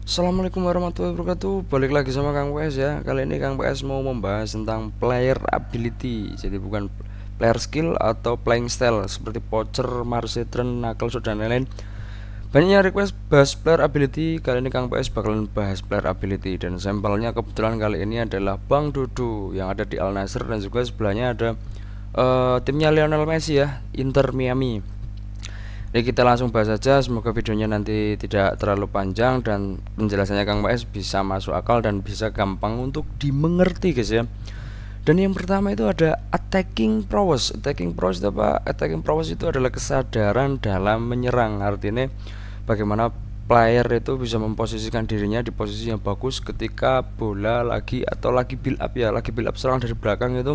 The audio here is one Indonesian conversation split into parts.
Assalamualaikum warahmatullahi wabarakatuh Balik lagi sama Kang PS ya Kali ini Kang PS mau membahas tentang player ability Jadi bukan player skill atau playing style Seperti Pocher, Marsetren, Knuckles, dan lain-lain Banyaknya request bahas player ability Kali ini Kang PS bakalan bahas player ability Dan sampelnya kebetulan kali ini adalah Bang Dudu Yang ada di Al Nasr dan juga sebelahnya ada uh, Timnya Lionel Messi ya Inter Miami jadi kita langsung bahas saja. Semoga videonya nanti tidak terlalu panjang dan penjelasannya Kang Mas bisa masuk akal dan bisa gampang untuk dimengerti guys ya. Dan yang pertama itu ada attacking prowess. Attacking prowess itu apa? Attacking prowess itu adalah kesadaran dalam menyerang. Artinya bagaimana player itu bisa memposisikan dirinya di posisi yang bagus ketika bola lagi atau lagi build up ya, lagi build up serang dari belakang itu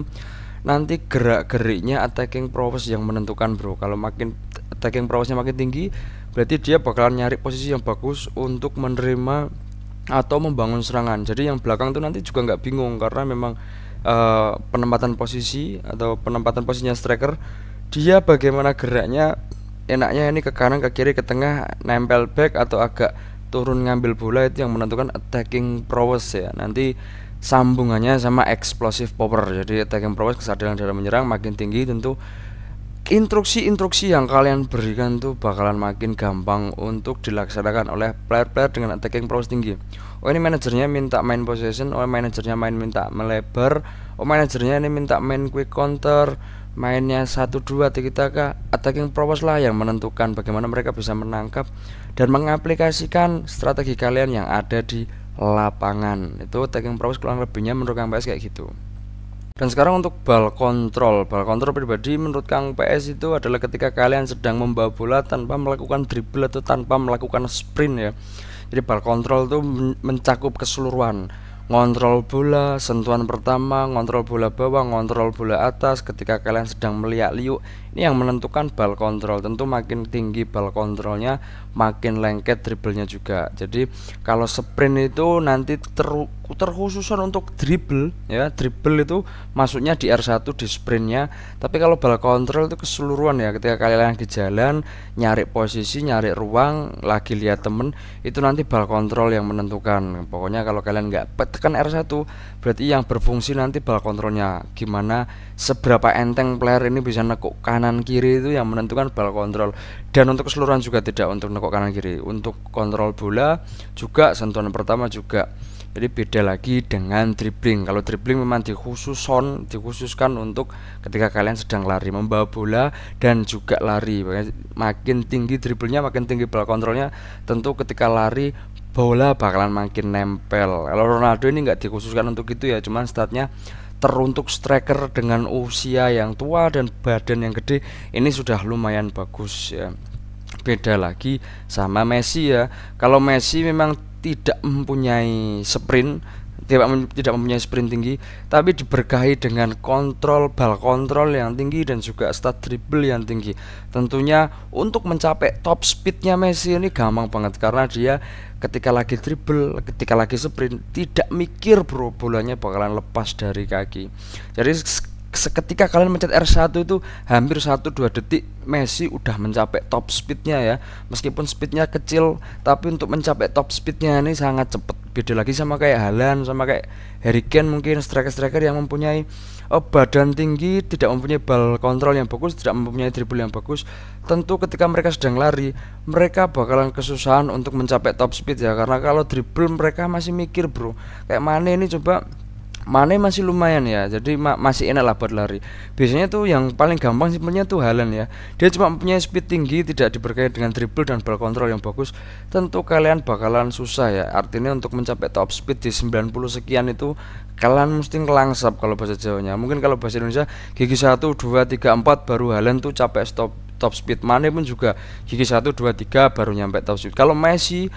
nanti gerak geriknya attacking prowess yang menentukan bro kalau makin attacking prowessnya makin tinggi berarti dia bakalan nyari posisi yang bagus untuk menerima atau membangun serangan jadi yang belakang tuh nanti juga nggak bingung karena memang uh, penempatan posisi atau penempatan posisinya striker dia bagaimana geraknya enaknya ini ke kanan ke kiri ke tengah nempel back atau agak turun ngambil bola itu yang menentukan attacking prowess ya nanti sambungannya sama explosive power jadi attacking prowess kesadaran dalam menyerang makin tinggi tentu instruksi-instruksi yang kalian berikan tuh bakalan makin gampang untuk dilaksanakan oleh player-player dengan attacking prowess tinggi. Oh ini manajernya minta main possession, oh manajernya main minta melebar, oh manajernya ini minta main quick counter, mainnya 1 2 Tiga taka attacking prowess lah yang menentukan bagaimana mereka bisa menangkap dan mengaplikasikan strategi kalian yang ada di lapangan. Itu attacking prowess kurang lebihnya menurut Kang kayak gitu. Dan sekarang untuk ball control Ball control pribadi menurut Kang PS itu adalah ketika kalian sedang membawa bola tanpa melakukan dribble atau tanpa melakukan sprint ya Jadi ball control itu mencakup keseluruhan Ngontrol bola, sentuhan pertama, ngontrol bola bawah, ngontrol bola atas Ketika kalian sedang melihat liuk Ini yang menentukan ball control Tentu makin tinggi ball controlnya Makin lengket dribblenya juga Jadi kalau sprint itu nanti teru terkhususan untuk dribble ya dribble itu masuknya di R1 di sprintnya tapi kalau bal control itu keseluruhan ya ketika kalian lagi jalan nyari posisi nyari ruang lagi lihat temen itu nanti bal control yang menentukan pokoknya kalau kalian nggak tekan R1 berarti yang berfungsi nanti bal kontrolnya gimana seberapa enteng player ini bisa nekuk kanan kiri itu yang menentukan bal control dan untuk keseluruhan juga tidak untuk nekuk kanan kiri untuk kontrol bola juga sentuhan pertama juga jadi beda lagi dengan dribbling. Kalau dribbling memang dikhususkan dikhususkan untuk ketika kalian sedang lari membawa bola dan juga lari. Makin tinggi dribblenya, makin tinggi bola kontrolnya, tentu ketika lari bola bakalan makin nempel. Kalau Ronaldo ini nggak dikhususkan untuk itu ya, cuman statnya teruntuk striker dengan usia yang tua dan badan yang gede ini sudah lumayan bagus ya. Beda lagi sama Messi ya. Kalau Messi memang tidak mempunyai sprint tidak tidak mempunyai sprint tinggi tapi diberkahi dengan kontrol bal kontrol yang tinggi dan juga start dribble yang tinggi tentunya untuk mencapai top speednya Messi ini gampang banget karena dia ketika lagi dribble ketika lagi sprint tidak mikir bro bolanya bakalan lepas dari kaki jadi seketika kalian mencet R1 itu hampir 1-2 detik Messi udah mencapai top speednya ya meskipun speednya kecil tapi untuk mencapai top speednya ini sangat cepat beda lagi sama kayak Halan sama kayak Harry Kane mungkin striker-striker yang mempunyai oh, badan tinggi tidak mempunyai bal kontrol yang bagus tidak mempunyai dribble yang bagus tentu ketika mereka sedang lari mereka bakalan kesusahan untuk mencapai top speed ya karena kalau dribble mereka masih mikir bro kayak mana ini coba Mane masih lumayan ya, jadi ma masih enak lah buat lari. Biasanya tuh yang paling gampang sebenarnya tuh Halen ya. Dia cuma punya speed tinggi, tidak diberkahi dengan dribble dan ball control yang bagus. Tentu kalian bakalan susah ya. Artinya untuk mencapai top speed di 90 sekian itu kalian mesti ngelangsap kalau bahasa Jawanya. Mungkin kalau bahasa Indonesia gigi 1 2 3 4 baru Halen tuh capek stop top speed. Mane pun juga gigi 1 2 3 baru nyampe top speed. Kalau Messi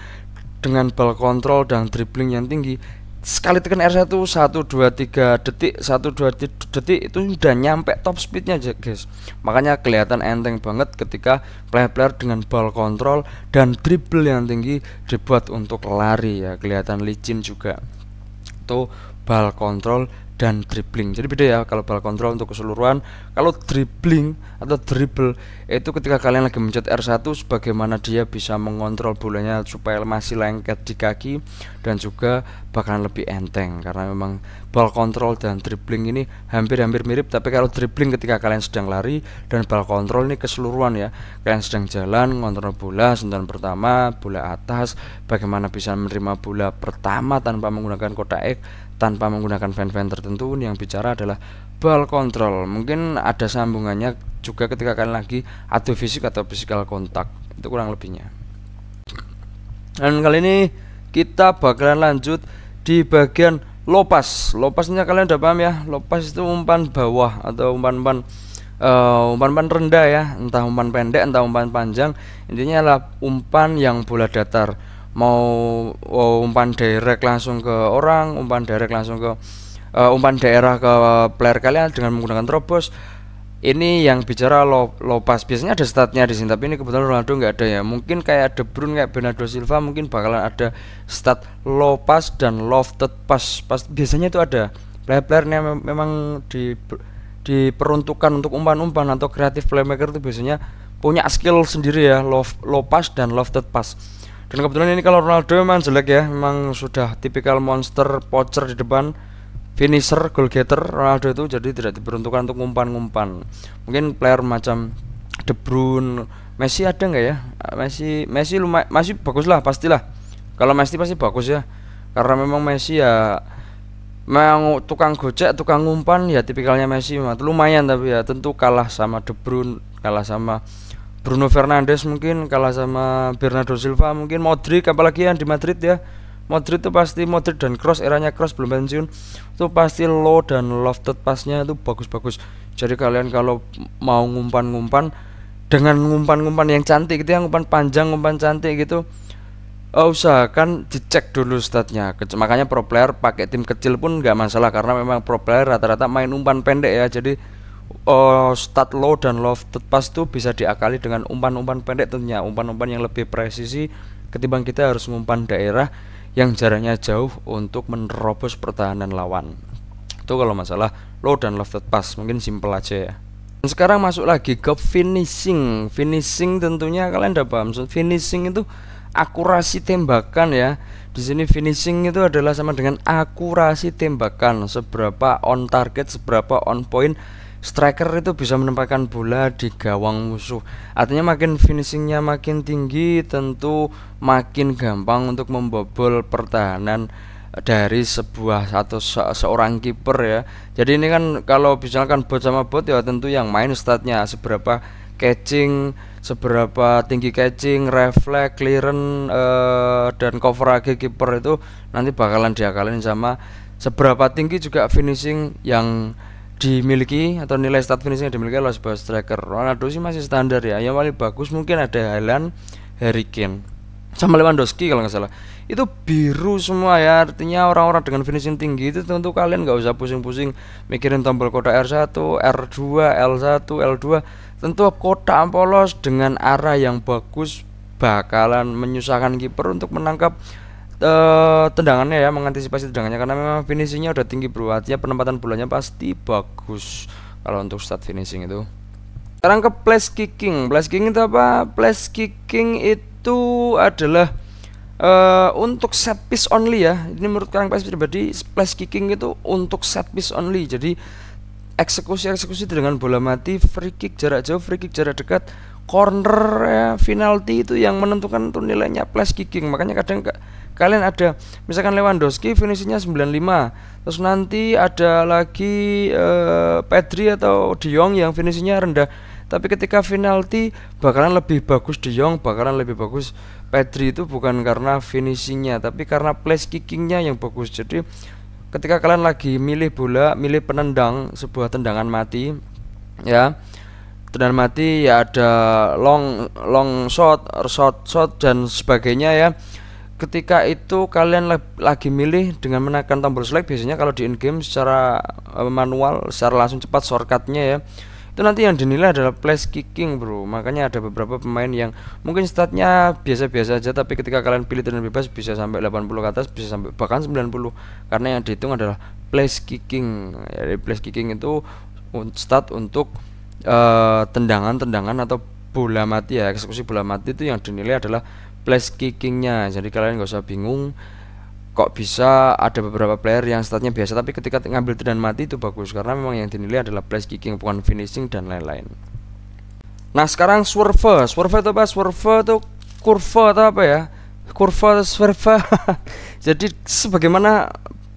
dengan ball control dan dribbling yang tinggi sekali tekan R1 1 2 3 detik 1 2 detik itu udah nyampe top speednya aja guys makanya kelihatan enteng banget ketika player-player dengan ball control dan dribble yang tinggi dibuat untuk lari ya kelihatan licin juga tuh ball control dan dribbling. Jadi beda ya kalau ball control untuk keseluruhan. Kalau dribbling atau dribble itu ketika kalian lagi mencet R1 sebagaimana dia bisa mengontrol bolanya supaya masih lengket di kaki dan juga bahkan lebih enteng karena memang ball control dan dribbling ini hampir-hampir mirip tapi kalau dribbling ketika kalian sedang lari dan ball control ini keseluruhan ya. Kalian sedang jalan mengontrol bola sentuhan pertama, bola atas, bagaimana bisa menerima bola pertama tanpa menggunakan kotak X tanpa menggunakan fan-fan tertentu yang bicara adalah ball control mungkin ada sambungannya juga ketika kalian lagi adu fisik atau physical kontak itu kurang lebihnya dan kali ini kita bakalan lanjut di bagian lopas lopasnya kalian udah paham ya lopas itu umpan bawah atau umpan-umpan uh, umpan-umpan rendah ya entah umpan pendek entah umpan panjang intinya adalah umpan yang bola datar mau oh, umpan direct langsung ke orang umpan direct langsung ke uh, umpan daerah ke player kalian dengan menggunakan terobos ini yang bicara lo lo pass biasanya ada statnya di sini tapi ini kebetulan Ronaldo nggak ada ya mungkin kayak De Bruyne kayak Bernardo Silva mungkin bakalan ada stat lo pass dan lofted pass pas biasanya itu ada player-playernya memang di diperuntukkan untuk umpan-umpan atau kreatif playmaker itu biasanya punya skill sendiri ya low, low pass dan lofted pass dan kebetulan ini kalau Ronaldo memang jelek ya memang sudah tipikal monster poacher di depan finisher goal getter Ronaldo itu jadi tidak diperuntukkan untuk ngumpan-ngumpan mungkin player macam De Bruyne Messi ada nggak ya eh, Messi Messi lumayan masih bagus lah pastilah kalau Messi pasti bagus ya karena memang Messi ya memang tukang gocek, tukang ngumpan ya tipikalnya Messi lumayan tapi ya tentu kalah sama De Bruyne kalah sama Bruno Fernandes mungkin kalah sama Bernardo Silva mungkin Modric apalagi yang di Madrid ya Modric itu pasti Modric dan Cross eranya Cross belum pensiun itu pasti low dan lofted pasnya itu bagus-bagus jadi kalian kalau mau ngumpan-ngumpan dengan ngumpan-ngumpan yang cantik gitu ya ngumpan panjang ngumpan cantik gitu Oh, usahakan dicek dulu statnya makanya pro player pakai tim kecil pun nggak masalah karena memang pro player rata-rata main umpan pendek ya jadi uh, eh, stat low dan lofted pass itu bisa diakali dengan umpan-umpan pendek tentunya umpan-umpan yang lebih presisi ketimbang kita harus umpan daerah yang jaraknya jauh untuk menerobos pertahanan lawan itu kalau masalah low dan lofted pass mungkin simple aja ya dan sekarang masuk lagi ke finishing finishing tentunya kalian udah paham so, finishing itu akurasi tembakan ya di sini finishing itu adalah sama dengan akurasi tembakan seberapa on target seberapa on point striker itu bisa menempatkan bola di gawang musuh. Artinya makin finishingnya makin tinggi, tentu makin gampang untuk membobol pertahanan eh, dari sebuah atau se seorang kiper ya. Jadi ini kan kalau misalkan bot sama bot ya tentu yang main statnya seberapa catching, seberapa tinggi catching, refleks, clearance eh, dan coverage kiper itu nanti bakalan diakalin sama seberapa tinggi juga finishing yang dimiliki atau nilai start finishing yang dimiliki oleh sebuah striker Ronaldo sih masih standar ya yang paling bagus mungkin ada Haaland Harry Kane sama Lewandowski kalau nggak salah itu biru semua ya artinya orang-orang dengan finishing tinggi itu tentu kalian nggak usah pusing-pusing mikirin tombol kota R1 R2 L1 L2 tentu kotak polos dengan arah yang bagus bakalan menyusahkan kiper untuk menangkap uh, tendangannya ya mengantisipasi tendangannya karena memang finishingnya udah tinggi bro artinya penempatan bolanya pasti bagus kalau untuk start finishing itu sekarang ke place kicking place kicking itu apa place kicking itu adalah uh, untuk set piece only ya ini menurut kalian pasti pribadi place kicking itu untuk set piece only jadi eksekusi eksekusi dengan bola mati free kick jarak jauh free kick jarak dekat corner ya, penalti itu yang menentukan tuh nilainya plus kicking makanya kadang ke, kalian ada misalkan Lewandowski finishingnya 95 terus nanti ada lagi eh, Pedri atau De yang finishingnya rendah tapi ketika penalti bakalan lebih bagus De bakalan lebih bagus Pedri itu bukan karena finishingnya tapi karena place kickingnya yang bagus jadi ketika kalian lagi milih bola milih penendang sebuah tendangan mati ya dan mati ya ada long long shot, short shot dan sebagainya ya. Ketika itu kalian lagi milih dengan menekan tombol select biasanya kalau di in game secara eh, manual secara langsung cepat shortcutnya ya itu nanti yang dinilai adalah place kicking bro makanya ada beberapa pemain yang mungkin statnya biasa-biasa aja tapi ketika kalian pilih dengan bebas bisa sampai 80 ke atas bisa sampai bahkan 90 karena yang dihitung adalah place kicking jadi place kicking itu stat untuk Eh, tendangan-tendangan uh, atau bola mati ya eksekusi bola mati itu yang dinilai adalah place kickingnya jadi kalian nggak usah bingung kok bisa ada beberapa player yang statnya biasa tapi ketika ngambil tendangan mati itu bagus karena memang yang dinilai adalah place kicking bukan finishing dan lain-lain nah sekarang swerve swerve itu apa swerve itu kurva atau apa ya kurva swerve jadi sebagaimana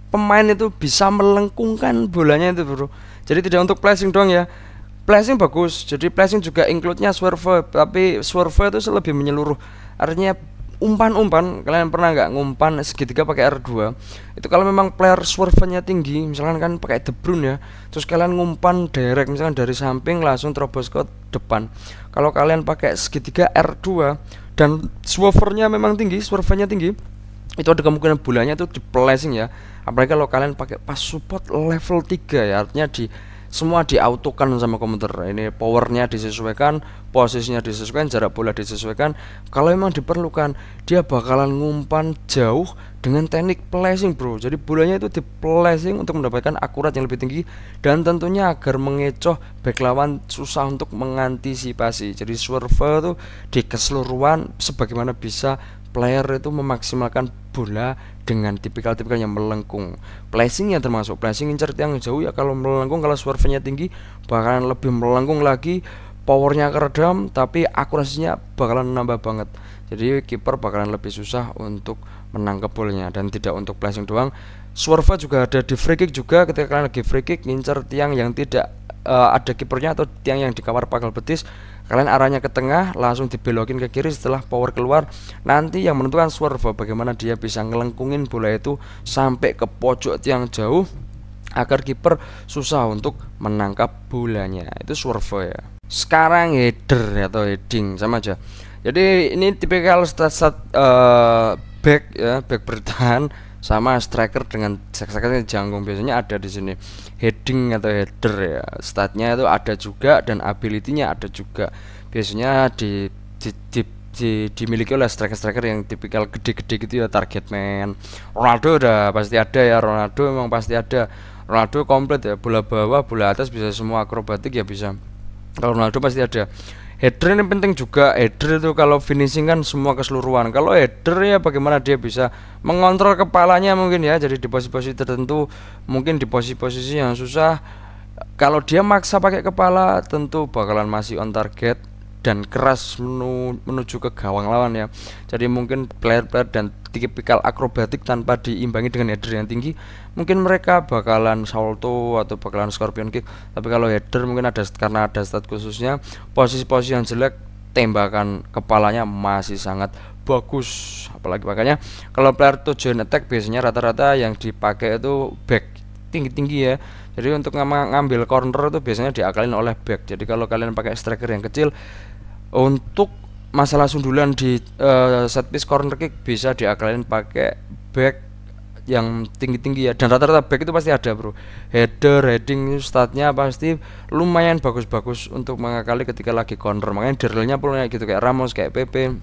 pemain itu bisa melengkungkan bolanya itu bro jadi tidak untuk placing doang ya Placing bagus, jadi placing juga include-nya swerve, tapi swerve itu lebih menyeluruh. Artinya umpan-umpan, kalian pernah nggak ngumpan segitiga pakai R2? Itu kalau memang player swerve-nya tinggi, misalkan kan pakai De Bruyne ya, terus kalian ngumpan direct misalkan dari samping langsung terobos ke depan. Kalau kalian pakai segitiga R2 dan swerve-nya memang tinggi, swerve-nya tinggi, itu ada kemungkinan bulannya itu di placing ya apalagi kalau kalian pakai pas support level 3 ya artinya di semua diautokan sama komputer ini powernya disesuaikan posisinya disesuaikan jarak bola disesuaikan kalau memang diperlukan dia bakalan ngumpan jauh dengan teknik placing bro jadi bolanya itu di placing untuk mendapatkan akurat yang lebih tinggi dan tentunya agar mengecoh back lawan susah untuk mengantisipasi jadi server tuh di keseluruhan sebagaimana bisa player itu memaksimalkan bola dengan tipikal-tipikal yang melengkung Placing yang termasuk placing incer yang jauh ya kalau melengkung kalau swerve-nya tinggi bakalan lebih melengkung lagi powernya keredam tapi akurasinya bakalan nambah banget jadi kiper bakalan lebih susah untuk menangkap bolanya dan tidak untuk placing doang swerve juga ada di free kick juga ketika kalian lagi free kick ngincer tiang yang tidak uh, ada kipernya atau tiang yang dikawar pakal betis kalian arahnya ke tengah langsung dibelokin ke kiri setelah power keluar nanti yang menentukan swerve bagaimana dia bisa ngelengkungin bola itu sampai ke pojok yang jauh agar kiper susah untuk menangkap bolanya itu swerve ya sekarang header atau heading sama aja jadi ini tipikal stat, stat uh, eh, back ya back bertahan sama striker dengan striker jangkung biasanya ada di sini heading atau header ya statnya itu ada juga dan ability-nya ada juga biasanya di, di, di, di dimiliki oleh striker-striker yang tipikal gede-gede gitu ya target man Ronaldo udah pasti ada ya Ronaldo memang pasti ada Ronaldo komplit ya bola bawah bola atas bisa semua akrobatik ya bisa kalau Ronaldo pasti ada header ini penting juga header itu kalau finishing kan semua keseluruhan kalau header ya bagaimana dia bisa mengontrol kepalanya mungkin ya jadi di posisi-posisi tertentu mungkin di posisi-posisi yang susah kalau dia maksa pakai kepala tentu bakalan masih on target dan keras menuju ke gawang lawan ya. Jadi mungkin player-player dan tipikal akrobatik tanpa diimbangi dengan header yang tinggi, mungkin mereka bakalan salto atau bakalan scorpion kick. Tapi kalau header mungkin ada karena ada stat khususnya, posisi-posisi yang jelek tembakan kepalanya masih sangat bagus apalagi makanya kalau player tujuan attack biasanya rata-rata yang dipakai itu back tinggi-tinggi ya jadi untuk ngambil corner itu biasanya diakalin oleh back jadi kalau kalian pakai striker yang kecil untuk masalah sundulan di uh, set piece corner kick bisa diakalin pakai back yang tinggi-tinggi ya dan rata-rata back itu pasti ada bro header heading statnya pasti lumayan bagus-bagus untuk mengakali ketika lagi corner makanya drillnya pun kayak gitu kayak Ramos kayak PP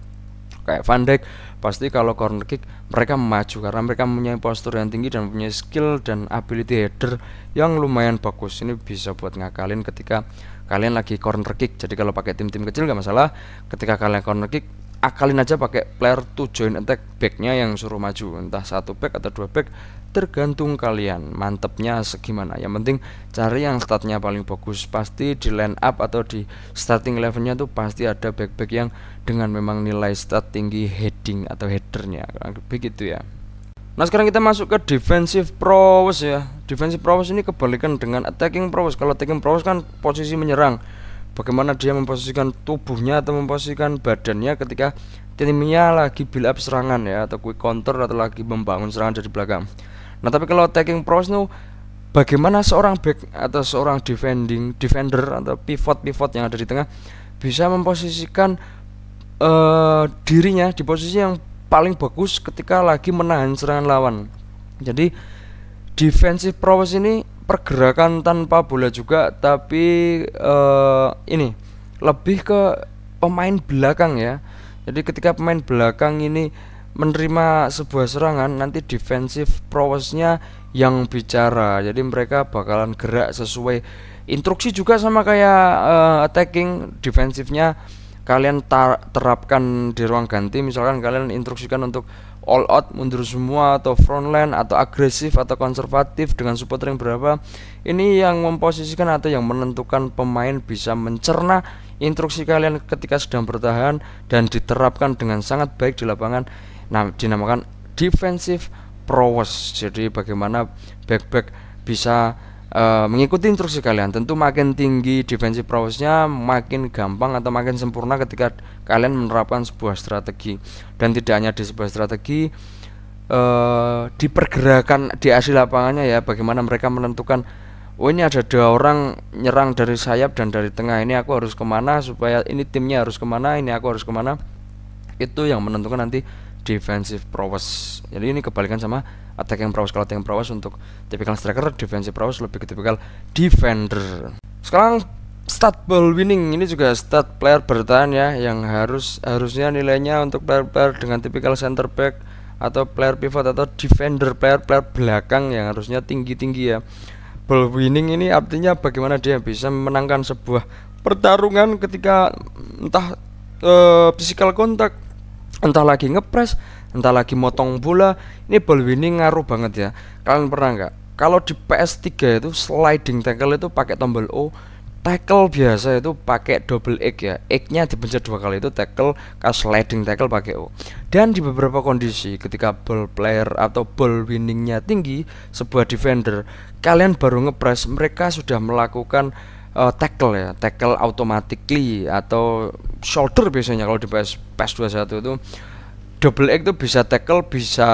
kayak Van Dijk pasti kalau corner kick mereka maju karena mereka punya postur yang tinggi dan punya skill dan ability header yang lumayan bagus ini bisa buat ngakalin ketika kalian lagi corner kick jadi kalau pakai tim-tim kecil nggak masalah ketika kalian corner kick akalin aja pakai player to join attack backnya yang suruh maju entah satu back atau dua back tergantung kalian mantepnya segimana yang penting cari yang statnya paling bagus pasti di line up atau di starting levelnya tuh pasti ada back-back yang dengan memang nilai stat tinggi heading atau headernya Begitu ya Nah sekarang kita masuk ke defensive prowess ya Defensive prowess ini kebalikan dengan attacking prowess Kalau attacking prowess kan posisi menyerang Bagaimana dia memposisikan tubuhnya atau memposisikan badannya ketika timnya lagi build up serangan ya Atau quick counter atau lagi membangun serangan dari belakang Nah tapi kalau attacking prowess itu Bagaimana seorang back atau seorang defending defender atau pivot-pivot yang ada di tengah Bisa memposisikan uh, dirinya di posisi yang paling bagus ketika lagi menahan serangan lawan. Jadi defensive prowess ini pergerakan tanpa bola juga tapi uh, ini lebih ke pemain belakang ya. Jadi ketika pemain belakang ini menerima sebuah serangan nanti defensive prowessnya yang bicara. Jadi mereka bakalan gerak sesuai instruksi juga sama kayak uh, attacking defensifnya kalian terapkan di ruang ganti misalkan kalian instruksikan untuk all out mundur semua atau front line, atau agresif atau konservatif dengan support ring berapa ini yang memposisikan atau yang menentukan pemain bisa mencerna instruksi kalian ketika sedang bertahan dan diterapkan dengan sangat baik di lapangan nah dinamakan defensive prowess jadi bagaimana back-back bisa Eh, mengikuti instruksi kalian tentu makin tinggi defensive prowessnya, makin gampang atau makin sempurna ketika kalian menerapkan sebuah strategi dan tidak hanya di sebuah strategi uh, eh, di pergerakan di hasil lapangannya ya bagaimana mereka menentukan oh ini ada dua orang nyerang dari sayap dan dari tengah ini aku harus kemana supaya ini timnya harus kemana ini aku harus kemana itu yang menentukan nanti defensive prowess jadi ini kebalikan sama attacking prowess kalau attacking prowess untuk typical striker defensive prowess lebih ke typical defender sekarang stat ball winning ini juga stat player bertahan ya yang harus harusnya nilainya untuk player-player dengan typical center back atau player pivot atau defender player-player belakang yang harusnya tinggi-tinggi ya ball winning ini artinya bagaimana dia bisa memenangkan sebuah pertarungan ketika entah uh, physical contact entah lagi ngepres entah lagi motong bola ini ball winning ngaruh banget ya kalian pernah nggak kalau di PS3 itu sliding tackle itu pakai tombol O tackle biasa itu pakai double X ya X nya dipencet dua kali itu tackle kalau sliding tackle pakai O dan di beberapa kondisi ketika ball player atau ball winningnya tinggi sebuah defender kalian baru ngepres mereka sudah melakukan uh, tackle ya, tackle automatically atau shoulder biasanya kalau di PS PS21 itu double X itu bisa tackle, bisa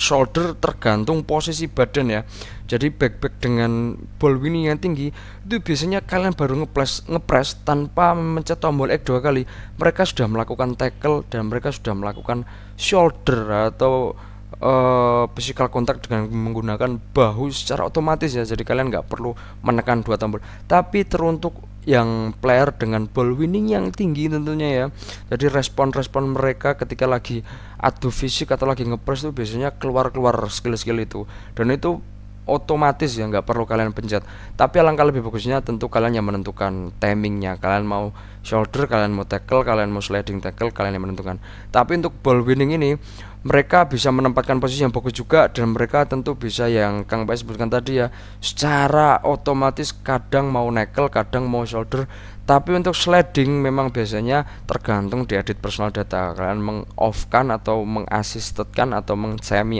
shoulder tergantung posisi badan ya. Jadi back back dengan ball winning yang tinggi itu biasanya kalian baru ngepres ngepres tanpa mencet tombol X dua kali. Mereka sudah melakukan tackle dan mereka sudah melakukan shoulder atau uh, physical contact dengan menggunakan bahu secara otomatis ya. Jadi kalian nggak perlu menekan dua tombol. Tapi teruntuk yang player dengan ball winning yang tinggi tentunya ya jadi respon-respon mereka ketika lagi adu fisik atau lagi ngepres itu biasanya keluar-keluar skill-skill itu dan itu otomatis ya nggak perlu kalian pencet tapi alangkah lebih bagusnya tentu kalian yang menentukan timingnya kalian mau shoulder kalian mau tackle kalian mau sliding tackle kalian yang menentukan tapi untuk ball winning ini mereka bisa menempatkan posisi yang bagus juga dan mereka tentu bisa yang Kang Pak sebutkan tadi ya secara otomatis kadang mau nekel kadang mau shoulder tapi untuk sliding memang biasanya tergantung di edit personal data kalian meng off kan atau mengasistetkan atau meng semi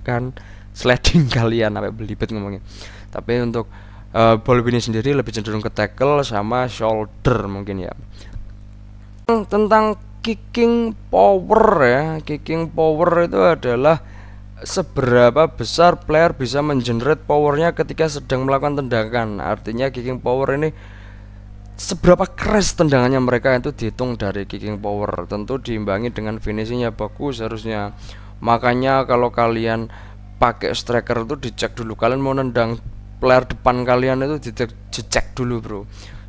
kan sliding kalian sampai belibet ngomongnya tapi untuk uh, ball ini sendiri lebih cenderung ke tackle sama shoulder mungkin ya tentang kicking power ya kicking power itu adalah seberapa besar player bisa mengenerate powernya ketika sedang melakukan tendangan artinya kicking power ini seberapa keras tendangannya mereka itu dihitung dari kicking power tentu diimbangi dengan finishingnya bagus harusnya makanya kalau kalian pakai striker itu dicek dulu kalian mau nendang player depan kalian itu dicek, dicek dulu bro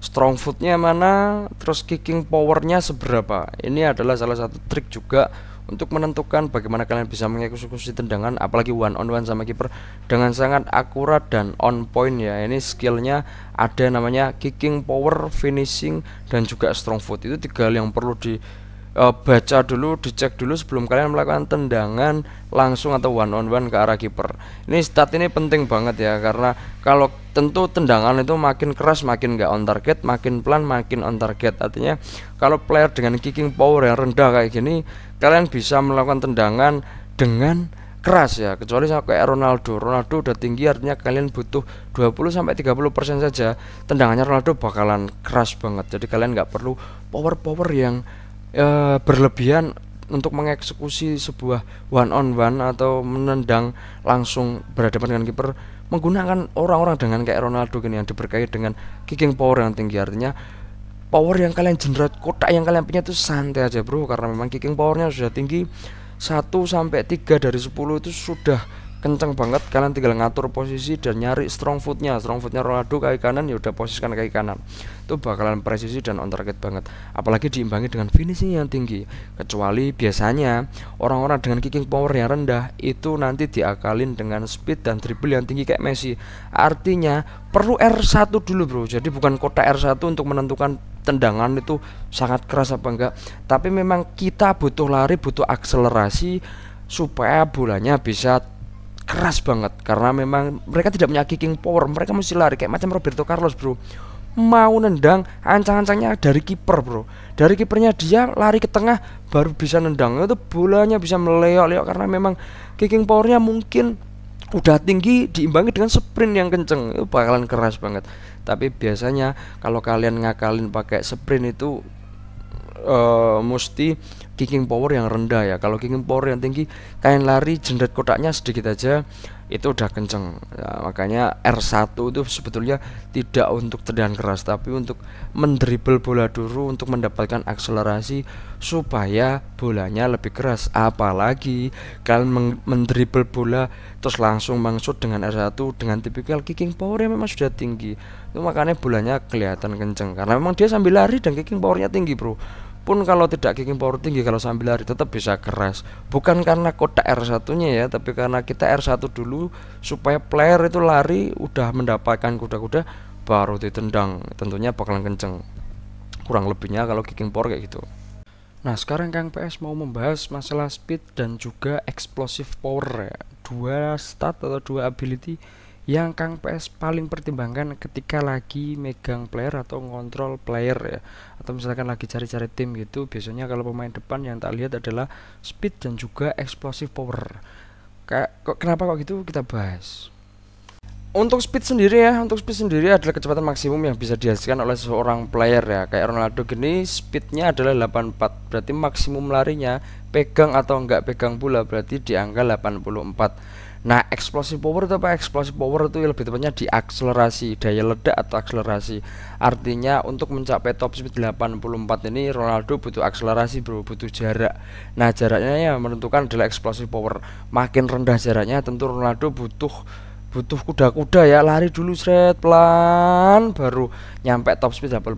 strong footnya mana terus kicking powernya seberapa ini adalah salah satu trik juga untuk menentukan bagaimana kalian bisa mengeksekusi tendangan apalagi one on one sama kiper dengan sangat akurat dan on point ya ini skillnya ada namanya kicking power finishing dan juga strong foot itu tiga hal yang perlu di uh, baca dulu, dicek dulu sebelum kalian melakukan tendangan langsung atau one on one ke arah kiper. Ini stat ini penting banget ya karena kalau tentu tendangan itu makin keras makin nggak on target, makin pelan makin on target. Artinya kalau player dengan kicking power yang rendah kayak gini, kalian bisa melakukan tendangan dengan keras ya kecuali sama kayak Ronaldo Ronaldo udah tinggi artinya kalian butuh 20 30 saja tendangannya Ronaldo bakalan keras banget jadi kalian nggak perlu power power yang e, berlebihan untuk mengeksekusi sebuah one on one atau menendang langsung berhadapan dengan kiper menggunakan orang-orang dengan kayak Ronaldo gini yang diberkahi dengan kicking power yang tinggi artinya power yang kalian generate kotak yang kalian punya itu santai aja bro karena memang kicking powernya sudah tinggi 1 sampai 3 dari 10 itu sudah kenceng banget kalian tinggal ngatur posisi dan nyari strong footnya strong footnya Ronaldo kaki kanan ya udah posisikan kaki kanan itu bakalan presisi dan on target banget apalagi diimbangi dengan finishing yang tinggi kecuali biasanya orang-orang dengan kicking power yang rendah itu nanti diakalin dengan speed dan dribble yang tinggi kayak Messi artinya perlu R1 dulu bro jadi bukan kota R1 untuk menentukan tendangan itu sangat keras apa enggak tapi memang kita butuh lari butuh akselerasi supaya bolanya bisa keras banget karena memang mereka tidak punya kicking power mereka mesti lari kayak macam Roberto Carlos bro mau nendang ancang-ancangnya dari kiper bro dari kipernya dia lari ke tengah baru bisa nendang itu bolanya bisa meleok-leok karena memang kicking powernya mungkin udah tinggi diimbangi dengan sprint yang kenceng itu bakalan keras banget tapi biasanya kalau kalian ngakalin pakai sprint itu uh, mesti kicking power yang rendah ya kalau kicking power yang tinggi kain lari jendret kotaknya sedikit aja itu udah kenceng ya, makanya R1 itu sebetulnya tidak untuk tendangan keras tapi untuk mendribel bola dulu untuk mendapatkan akselerasi supaya bolanya lebih keras apalagi kalian mendribel bola terus langsung mangsut dengan R1 dengan tipikal kicking power yang memang sudah tinggi itu makanya bolanya kelihatan kenceng karena memang dia sambil lari dan kicking powernya tinggi bro pun kalau tidak kicking power tinggi kalau sambil lari tetap bisa keras bukan karena kota R1 nya ya tapi karena kita R1 dulu supaya player itu lari udah mendapatkan kuda-kuda baru ditendang tentunya bakalan kenceng kurang lebihnya kalau kicking power kayak gitu Nah sekarang Kang PS mau membahas masalah speed dan juga explosive power ya. Dua stat atau dua ability yang Kang PS paling pertimbangkan ketika lagi megang player atau ngontrol player ya atau misalkan lagi cari-cari tim gitu biasanya kalau pemain depan yang tak lihat adalah speed dan juga explosive power kayak kok kenapa kok gitu kita bahas untuk speed sendiri ya, untuk speed sendiri adalah kecepatan maksimum yang bisa dihasilkan oleh seorang player ya. Kayak Ronaldo gini speednya adalah 84, berarti maksimum larinya pegang atau enggak pegang bola berarti di angka 84. Nah, explosive power itu apa? Explosive power itu lebih tepatnya di akselerasi, daya ledak atau akselerasi. Artinya untuk mencapai top speed 84 ini Ronaldo butuh akselerasi, Bro, butuh jarak. Nah, jaraknya ya menentukan adalah explosive power. Makin rendah jaraknya tentu Ronaldo butuh butuh kuda-kuda ya lari dulu seret pelan baru nyampe top speed 84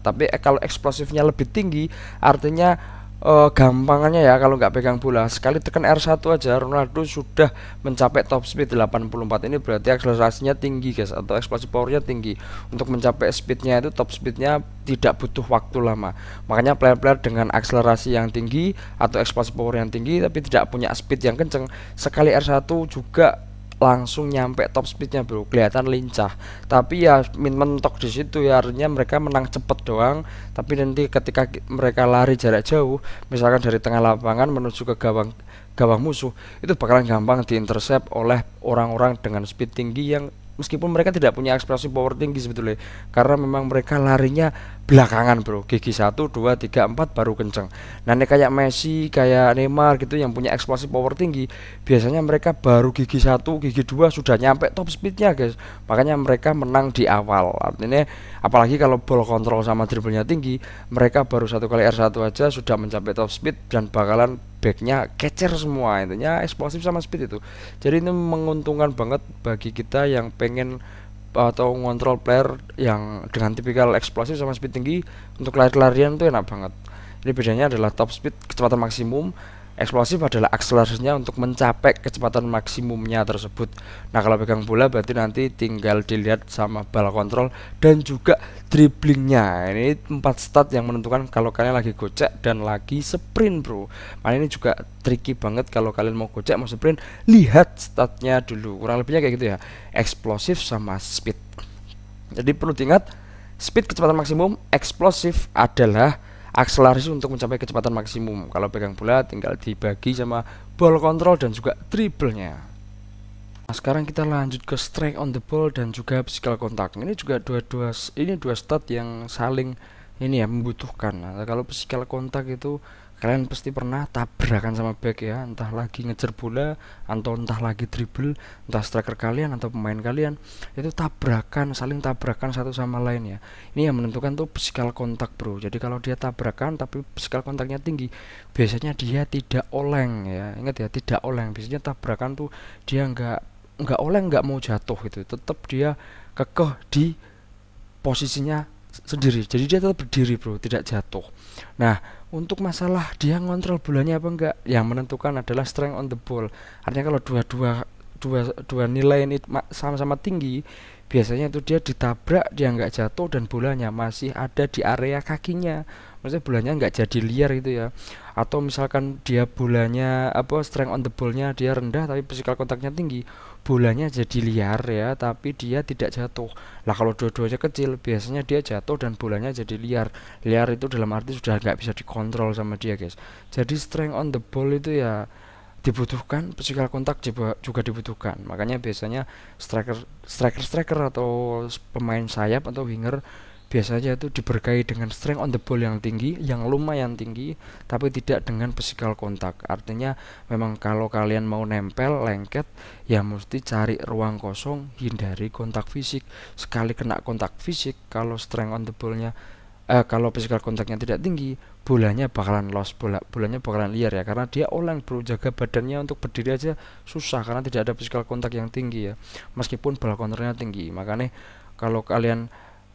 tapi eh, kalau eksplosifnya lebih tinggi artinya uh, eh, gampangnya ya kalau nggak pegang bola sekali tekan R1 aja Ronaldo sudah mencapai top speed 84 ini berarti akselerasinya tinggi guys atau eksplosif powernya tinggi untuk mencapai speednya itu top speednya tidak butuh waktu lama makanya player-player dengan akselerasi yang tinggi atau eksplosif power yang tinggi tapi tidak punya speed yang kenceng sekali R1 juga langsung nyampe top speednya bro kelihatan lincah tapi ya min mentok di situ ya artinya mereka menang cepet doang tapi nanti ketika mereka lari jarak jauh misalkan dari tengah lapangan menuju ke gawang gawang musuh itu bakalan gampang diintersep oleh orang-orang dengan speed tinggi yang meskipun mereka tidak punya ekspresi power tinggi sebetulnya karena memang mereka larinya belakangan bro gigi 1, 2, 3, 4 baru kenceng nah ini kayak Messi, kayak Neymar gitu yang punya eksplosif power tinggi biasanya mereka baru gigi 1, gigi 2 sudah nyampe top speednya guys makanya mereka menang di awal artinya apalagi kalau ball control sama dribblenya tinggi mereka baru satu kali R1 aja sudah mencapai top speed dan bakalan backnya kecer semua intinya eksplosif sama speed itu jadi ini menguntungkan banget bagi kita yang pengen eh, atau ngontrol player yang dengan tipikal eksplosif sama speed tinggi untuk lari-larian tuh enak banget ini bedanya adalah top speed kecepatan maksimum eksplosif adalah akselerasinya untuk mencapai kecepatan maksimumnya tersebut. Nah, kalau pegang bola berarti nanti tinggal dilihat sama bal kontrol dan juga dribblingnya. Ini empat stat yang menentukan kalau kalian lagi gocek dan lagi sprint, bro. nah ini juga tricky banget kalau kalian mau gocek mau sprint, lihat statnya dulu. Kurang lebihnya kayak gitu ya. Eksplosif sama speed. Jadi perlu diingat, speed kecepatan maksimum eksplosif adalah akselerasi untuk mencapai kecepatan maksimum. Kalau pegang bola tinggal dibagi sama ball control dan juga dribble-nya. Nah, sekarang kita lanjut ke strike on the ball dan juga physical contact. Ini juga dua-dua ini dua stat yang saling ini ya membutuhkan. Nah, kalau physical contact itu kalian pasti pernah tabrakan sama back ya entah lagi ngejar bola atau entah lagi dribble entah striker kalian atau pemain kalian itu tabrakan saling tabrakan satu sama lain ya ini yang menentukan tuh physical kontak bro jadi kalau dia tabrakan tapi physical kontaknya tinggi biasanya dia tidak oleng ya ingat ya tidak oleng biasanya tabrakan tuh dia nggak nggak oleng nggak mau jatuh gitu tetap dia kekeh di posisinya sendiri jadi dia tetap berdiri bro tidak jatuh nah untuk masalah dia ngontrol bolanya apa enggak yang menentukan adalah strength on the ball artinya kalau dua-dua dua dua nilai ini sama-sama tinggi biasanya itu dia ditabrak dia nggak jatuh dan bolanya masih ada di area kakinya maksudnya bolanya nggak jadi liar gitu ya atau misalkan dia bolanya apa strength on the ballnya dia rendah tapi physical kontaknya tinggi bolanya jadi liar ya tapi dia tidak jatuh lah kalau dua-duanya kecil biasanya dia jatuh dan bolanya jadi liar liar itu dalam arti sudah nggak bisa dikontrol sama dia guys jadi strength on the ball itu ya dibutuhkan physical kontak juga dibutuhkan makanya biasanya striker striker striker atau pemain sayap atau winger biasanya itu diberkahi dengan strength on the ball yang tinggi, yang lumayan tinggi, tapi tidak dengan physical kontak. Artinya memang kalau kalian mau nempel, lengket, ya mesti cari ruang kosong, hindari kontak fisik. Sekali kena kontak fisik, kalau strength on the ballnya eh, kalau physical kontaknya tidak tinggi bolanya bakalan lost bola bolanya bakalan liar ya karena dia oleng perlu jaga badannya untuk berdiri aja susah karena tidak ada physical kontak yang tinggi ya meskipun bola counternya tinggi makanya kalau kalian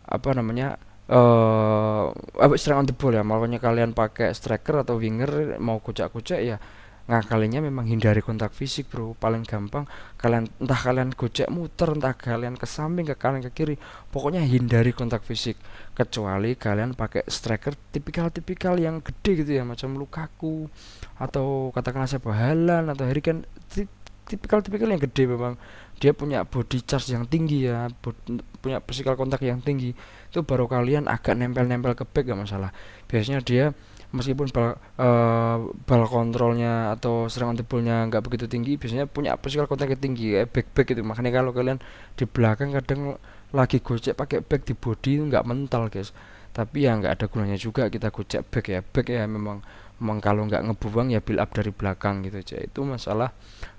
apa namanya eh uh, strike on the ball ya makanya kalian pakai striker atau winger mau kucak-kucak ya ngakalinya memang hindari kontak fisik bro paling gampang kalian entah kalian gocek muter entah kalian ke samping ke kanan ke kiri pokoknya hindari kontak fisik kecuali kalian pakai striker tipikal-tipikal yang gede gitu ya macam Lukaku atau katakanlah siapa Halan atau Harry Kane tipikal-tipikal yang gede memang dia punya body charge yang tinggi ya punya physical kontak yang tinggi itu baru kalian agak nempel-nempel ke back gak masalah biasanya dia meskipun bal, uh, bal kontrolnya atau serangan jebolnya nggak begitu tinggi biasanya punya physical kontak yang tinggi kayak back back gitu makanya kalau kalian di belakang kadang lagi gocek pakai back di body nggak mental guys tapi ya nggak ada gunanya juga kita gocek back ya back ya memang kalau nggak ngebuang ya build up dari belakang gitu aja itu masalah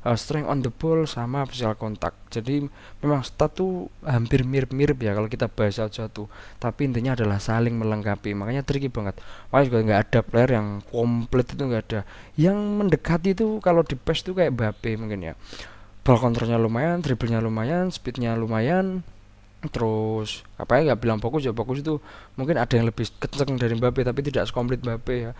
uh, strength on the ball sama physical kontak jadi memang stat tuh hampir mirip-mirip ya kalau kita bahas satu tapi intinya adalah saling melengkapi makanya tricky banget makanya juga nggak ada player yang komplit itu nggak ada yang mendekati itu kalau di pass tuh kayak Mbappe mungkin ya ball kontrolnya lumayan dribblenya lumayan speednya lumayan terus apa ya nggak bilang fokus ya fokus itu mungkin ada yang lebih kenceng dari Mbappe tapi tidak sekomplit Mbappe ya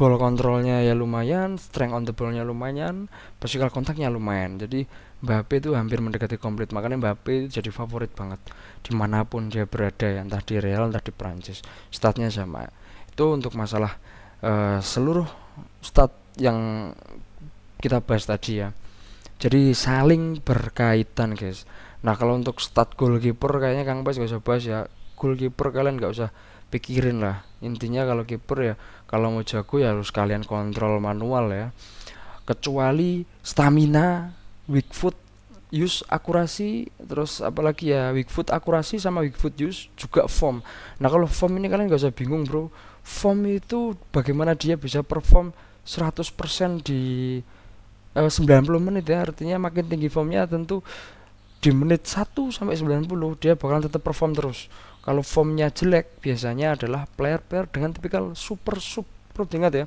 ball kontrolnya ya lumayan, strength on the ballnya lumayan, physical kontaknya lumayan. Jadi Mbappe itu hampir mendekati komplit, makanya Mbappe itu jadi favorit banget dimanapun dia berada, ya, entah di Real, entah di Prancis, statnya sama. Itu untuk masalah uh, seluruh stat yang kita bahas tadi ya. Jadi saling berkaitan guys. Nah kalau untuk stat goalkeeper kayaknya Kang Bas gak usah bahas ya. Goalkeeper kalian gak usah pikirin lah. Intinya kalau kiper ya kalau mau jago ya harus kalian kontrol manual ya kecuali stamina weak foot use akurasi terus apalagi ya weak foot akurasi sama weak foot use juga form nah kalau form ini kalian gak usah bingung bro form itu bagaimana dia bisa perform 100% di eh, 90 menit ya artinya makin tinggi formnya tentu di menit 1 sampai 90 dia bakalan tetap perform terus kalau formnya jelek biasanya adalah player-player dengan tipikal super sub perlu diingat ya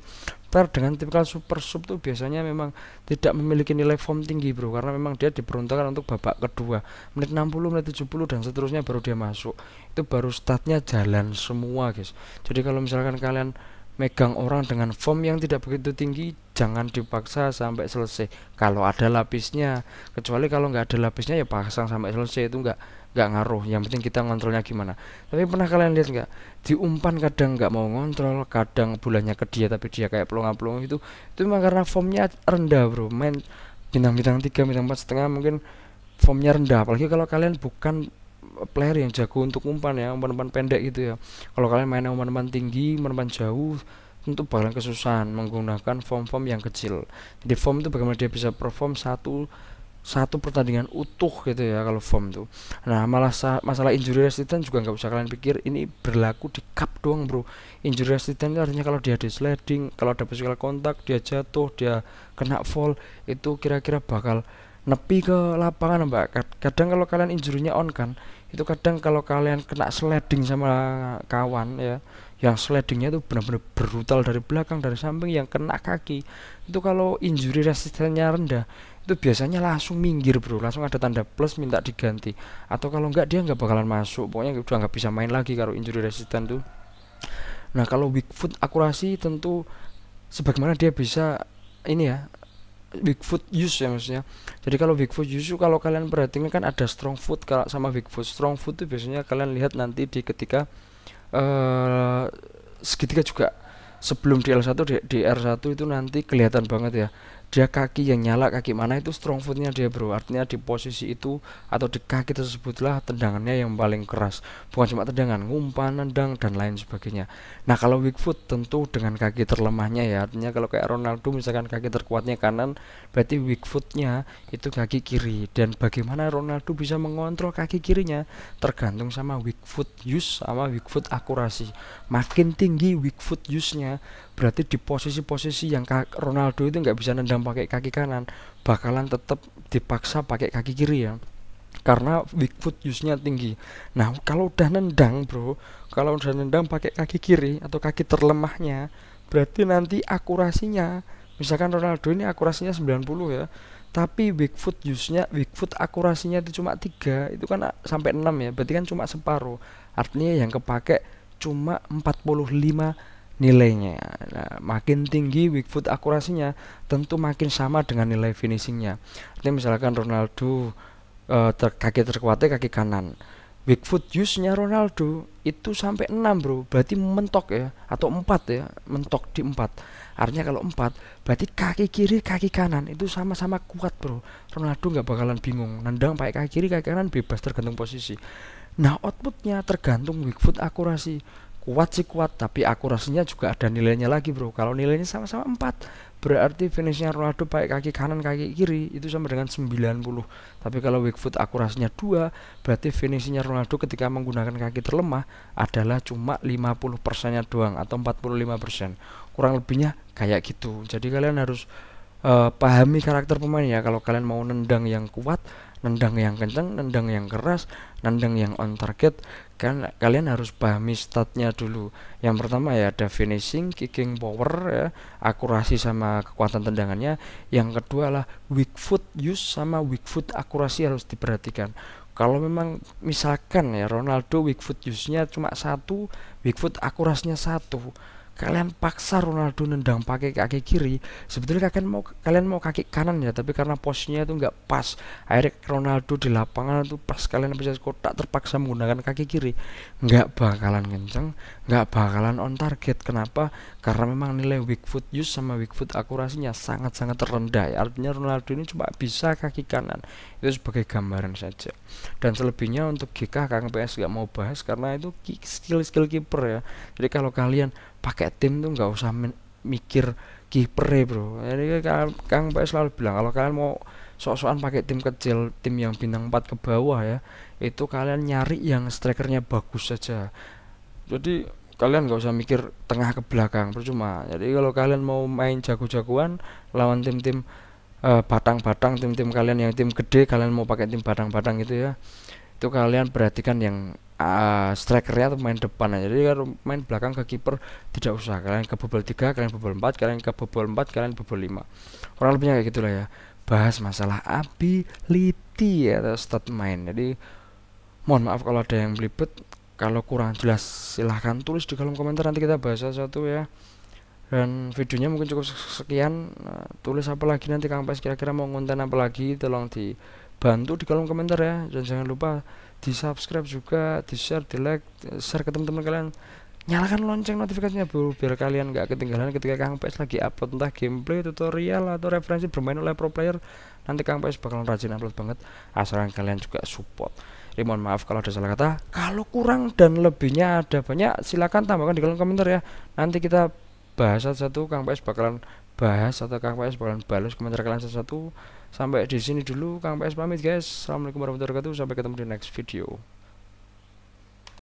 player dengan tipikal super sub itu biasanya memang tidak memiliki nilai form tinggi bro karena memang dia diperuntukkan untuk babak kedua menit 60 menit 70 dan seterusnya baru dia masuk itu baru statnya jalan semua guys jadi kalau misalkan kalian megang orang dengan form yang tidak begitu tinggi jangan dipaksa sampai selesai kalau ada lapisnya kecuali kalau nggak ada lapisnya ya pasang sampai selesai itu nggak nggak ngaruh yang penting kita ngontrolnya gimana tapi pernah kalian lihat nggak umpan kadang nggak mau ngontrol kadang bulannya ke dia tapi dia kayak peluang-peluang itu itu memang karena formnya rendah bro main bintang-bintang tiga bintang empat setengah mungkin formnya rendah apalagi kalau kalian bukan player yang jago untuk umpan ya umpan-umpan pendek gitu ya kalau kalian main umpan-umpan tinggi umpan-umpan jauh tentu bakalan kesusahan menggunakan form-form yang kecil di form itu bagaimana dia bisa perform satu satu pertandingan utuh gitu ya kalau form tuh. Nah malah masalah injury resistance juga nggak usah kalian pikir ini berlaku di cup doang bro. Injury resistance artinya kalau dia di sliding, kalau ada physical kontak, dia jatuh, dia kena fall itu kira-kira bakal nepi ke lapangan mbak. Kadang kalau kalian injurinya on kan, itu kadang kalau kalian kena sliding sama kawan ya, yang slidingnya itu benar-benar brutal dari belakang dari samping yang kena kaki itu kalau injury resistennya rendah itu biasanya langsung minggir bro langsung ada tanda plus minta diganti atau kalau enggak dia enggak bakalan masuk pokoknya udah nggak bisa main lagi kalau injury resistant tuh nah kalau weak foot akurasi tentu sebagaimana dia bisa ini ya weak foot use ya maksudnya jadi kalau weak foot use kalau kalian perhatikan kan ada strong foot kalau sama weak foot strong foot itu biasanya kalian lihat nanti di ketika uh, segitiga juga sebelum di L1 di, di R1 itu nanti kelihatan banget ya dia kaki yang nyala kaki mana itu strong footnya dia bro artinya di posisi itu atau di kaki tersebutlah tendangannya yang paling keras bukan cuma tendangan ngumpan nendang dan lain sebagainya nah kalau weak foot tentu dengan kaki terlemahnya ya artinya kalau kayak Ronaldo misalkan kaki terkuatnya kanan berarti weak footnya itu kaki kiri dan bagaimana Ronaldo bisa mengontrol kaki kirinya tergantung sama weak foot use sama weak foot akurasi makin tinggi weak foot use nya berarti di posisi-posisi yang Ronaldo itu nggak bisa nendang iya. pakai kaki kanan bakalan tetap dipaksa pakai kaki kiri ya karena weak foot use-nya tinggi. Nah, kalau udah nendang, Bro, kalau udah nendang pakai kaki kiri atau kaki terlemahnya, berarti nanti akurasinya misalkan Ronaldo ini akurasinya 90 ya, tapi weak foot use-nya weak foot akurasinya itu cuma 3, itu kan sampai 6 ya, berarti kan cuma separuh. Artinya yang kepake cuma 45 nilainya. Nah, makin tinggi foot akurasinya, tentu makin sama dengan nilai finishingnya. Artinya misalkan Ronaldo eh, ter kaki terkuatnya kaki kanan. foot use-nya Ronaldo itu sampai 6 bro berarti mentok ya atau 4 ya mentok di 4 artinya kalau 4 berarti kaki kiri kaki kanan itu sama-sama kuat bro Ronaldo nggak bakalan bingung nendang pakai kaki kiri kaki kanan bebas tergantung posisi nah outputnya tergantung foot akurasi kuat sih kuat tapi akurasinya juga ada nilainya lagi bro kalau nilainya sama-sama 4 berarti finishnya Ronaldo pakai kaki kanan kaki kiri itu sama dengan 90 tapi kalau weak foot akurasinya 2 berarti finishnya Ronaldo ketika menggunakan kaki terlemah adalah cuma 50 persennya doang atau 45 persen kurang lebihnya kayak gitu jadi kalian harus uh, pahami karakter pemain ya kalau kalian mau nendang yang kuat nendang yang kencang, nendang yang keras, nendang yang on target, kan kalian harus pahami statnya dulu yang pertama ya ada finishing kicking power ya akurasi sama kekuatan tendangannya yang kedua lah weak foot use sama weak foot akurasi harus diperhatikan kalau memang misalkan ya Ronaldo weak foot use nya cuma satu weak foot akurasinya satu kalian paksa Ronaldo nendang pakai kaki kiri sebetulnya kalian mau kalian mau kaki kanan ya tapi karena posnya itu nggak pas akhirnya Ronaldo di lapangan itu pas kalian bisa kotak terpaksa menggunakan kaki kiri nggak bakalan kenceng nggak bakalan on target kenapa karena memang nilai weak foot use sama weak foot akurasinya sangat-sangat rendah ya. artinya Ronaldo ini cuma bisa kaki kanan itu sebagai gambaran saja dan selebihnya untuk GK PS nggak mau bahas karena itu skill-skill kiper ya jadi kalau kalian pakai tim tuh nggak usah mikir kiper bro Jadi kan Kang pak selalu bilang kalau kalian mau sok-sokan pakai tim kecil tim yang bintang 4 ke bawah ya itu kalian nyari yang strikernya bagus saja jadi kalian nggak usah mikir tengah ke belakang percuma jadi kalau kalian mau main jago-jagoan lawan tim-tim uh, batang-batang tim-tim kalian yang tim gede kalian mau pakai tim batang-batang gitu ya itu kalian perhatikan yang uh, strikernya atau main depan aja. Jadi kalau main belakang ke kiper tidak usah. Kalian ke bobol tiga, kalian bobol empat, kalian ke bobol empat, kalian bobol lima. orang lebihnya kayak gitulah ya. Bahas masalah ability ya, atau stat main. Jadi mohon maaf kalau ada yang belibet. Kalau kurang jelas silahkan tulis di kolom komentar nanti kita bahas satu ya. Dan videonya mungkin cukup sekian. Eh, tulis apa lagi nanti Kang Pes kira-kira mau ngonten apa lagi tolong dibantu di kolom komentar ya. Dan jangan lupa di subscribe juga di share di like share ke teman-teman kalian nyalakan lonceng notifikasinya bro biar kalian nggak ketinggalan ketika Kang PS lagi upload entah gameplay tutorial atau referensi bermain oleh pro player nanti Kang PS bakalan rajin upload banget asalkan kalian juga support jadi mohon maaf kalau ada salah kata kalau kurang dan lebihnya ada banyak silahkan tambahkan di kolom komentar ya nanti kita bahas satu-satu Kang PS bakalan bahas atau Kang PS bakalan balas komentar kalian satu-satu Sampai di sini dulu Kang PS pamit guys. Assalamualaikum warahmatullahi wabarakatuh. Sampai ketemu di next video.